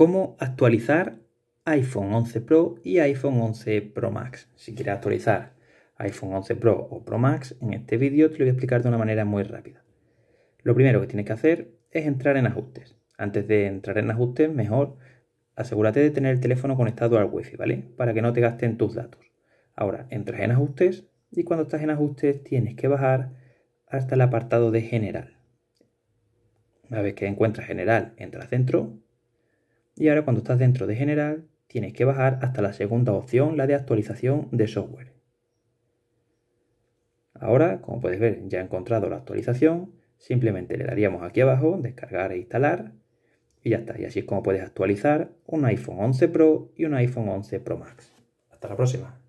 cómo actualizar iPhone 11 Pro y iPhone 11 Pro Max. Si quieres actualizar iPhone 11 Pro o Pro Max, en este vídeo te lo voy a explicar de una manera muy rápida. Lo primero que tienes que hacer es entrar en ajustes. Antes de entrar en ajustes, mejor asegúrate de tener el teléfono conectado al Wi-Fi, ¿vale? Para que no te gasten tus datos. Ahora, entras en ajustes y cuando estás en ajustes tienes que bajar hasta el apartado de general. Una vez que encuentras general, entras dentro y ahora cuando estás dentro de general, tienes que bajar hasta la segunda opción, la de actualización de software. Ahora, como puedes ver, ya he encontrado la actualización. Simplemente le daríamos aquí abajo, descargar e instalar. Y ya está. Y así es como puedes actualizar un iPhone 11 Pro y un iPhone 11 Pro Max. Hasta la próxima.